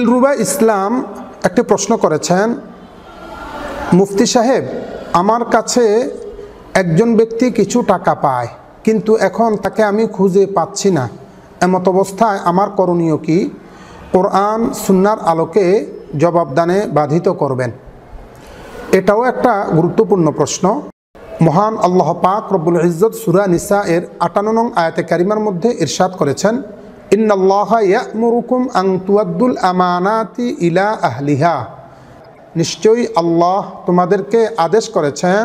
দিলরুবা ইসলাম একটি প্রশ্ন করেছেন মুফতি সাহেব আমার কাছে একজন ব্যক্তি কিছু টাকা পায় কিন্তু এখন তাকে আমি খুঁজে পাচ্ছি না এমত অবস্থায় আমার করণীয় কি কোরআন সুন্নার আলোকে জবাবদানে বাধিত করবেন এটাও একটা গুরুত্বপূর্ণ প্রশ্ন মহান আল্লাহ পাক রব্বুল ইজত সুরা নিসা এর আটান্ন নং আয়াতে কারিমার মধ্যে ইরশাদ করেছেন ইয়ামুরুকুম আং তুয়াদ্দুল আমানাতি ইলা আহলিহা নিশ্চয়ই আল্লাহ তোমাদেরকে আদেশ করেছেন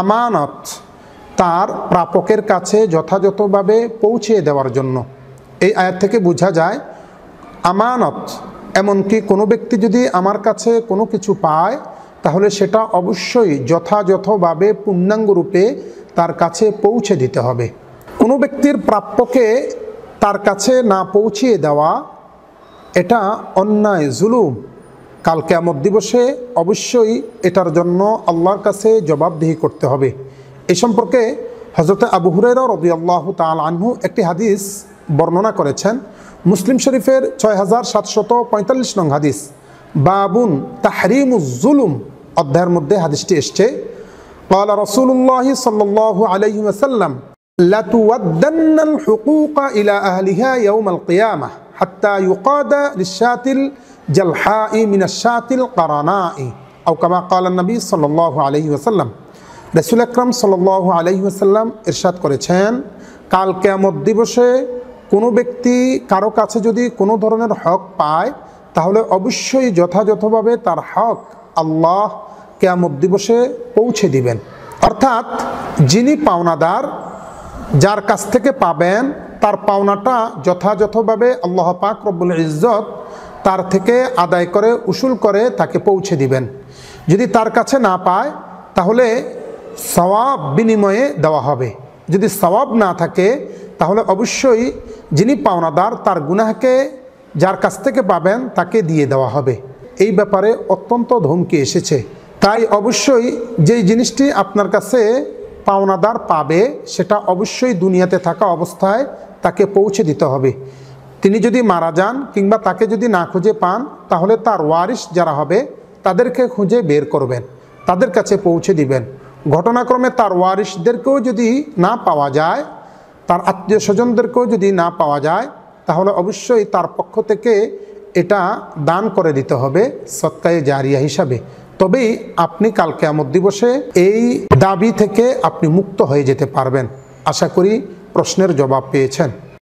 আমানত তার প্রাপকের কাছে যথাযথভাবে পৌঁছে দেওয়ার জন্য এই আয়াত থেকে বোঝা যায় আমানত এমনকি কোনো ব্যক্তি যদি আমার কাছে কোনো কিছু পায় তাহলে সেটা অবশ্যই যথাযথভাবে পূর্ণাঙ্গরূপে তার কাছে পৌঁছে দিতে হবে কোনো ব্যক্তির প্রাপ্যকে তার কাছে না পৌঁছিয়ে দেওয়া এটা অন্যায় জুলুম কাল কেমত দিবসে অবশ্যই এটার জন্য আল্লাহর কাছে জবাবদিহি করতে হবে এ সম্পর্কে হজরত আবু রবি আল্লাহ তাল আনহু একটি হাদিস বর্ণনা করেছেন মুসলিম শরীফের ছয় হাজার সাতশত পঁয়তাল্লিশ নং হাদিস বাবুন জুলুম অধ্যায়ের মধ্যে হাদিসটি এসছে কলা রসুল্লাহ সাল্লাহ আলহিম لتودن الحقوق إلى أهلها يوم القيامة حتى يقاد للشاة الجلحاء من الشاة القرناء أو كما قال النبي صلى الله عليه وسلم রসুল আকরাম সাল্লাহ আলহি আসাল্লাম ইরশাদ করেছেন কাল কেয়ামত দিবসে কোনো ব্যক্তি কারো কাছে যদি কোনো ধরনের হক পায় তাহলে অবশ্যই যথাযথভাবে তার হক আল্লাহ কেয়ামত দিবসে পৌঁছে দিবেন অর্থাৎ যিনি পাওনাদার যার কাছ থেকে পাবেন তার পাওনাটা যথাযথভাবে আল্লাহ পাক রব্বুল ইজ্জত তার থেকে আদায় করে উসুল করে তাকে পৌঁছে দিবেন যদি তার কাছে না পায় তাহলে সওয়াব বিনিময়ে দেওয়া হবে যদি সওয়াব না থাকে তাহলে অবশ্যই যিনি পাওনাদার তার গুনাহকে যার কাছ থেকে পাবেন তাকে দিয়ে দেওয়া হবে এই ব্যাপারে অত্যন্ত ধমকি এসেছে তাই অবশ্যই যেই জিনিসটি আপনার কাছে পাওনাদার পাবে সেটা অবশ্যই দুনিয়াতে থাকা অবস্থায় তাকে পৌঁছে দিতে হবে তিনি যদি মারা যান কিংবা তাকে যদি না খুঁজে পান তাহলে তার ওয়ারিস যারা হবে তাদেরকে খুঁজে বের করবেন তাদের কাছে পৌঁছে দিবেন ঘটনাক্রমে তার ওয়ারিসদেরকেও যদি না পাওয়া যায় তার আত্মীয় স্বজনদেরকেও যদি না পাওয়া যায় তাহলে অবশ্যই তার পক্ষ থেকে এটা দান করে দিতে হবে সৎকায় জারিয়া হিসাবে তবেই আপনি কাল কেয়ামত দিবসে এই দাবি থেকে আপনি মুক্ত হয়ে যেতে পারবেন আশা করি প্রশ্নের জবাব পেয়েছেন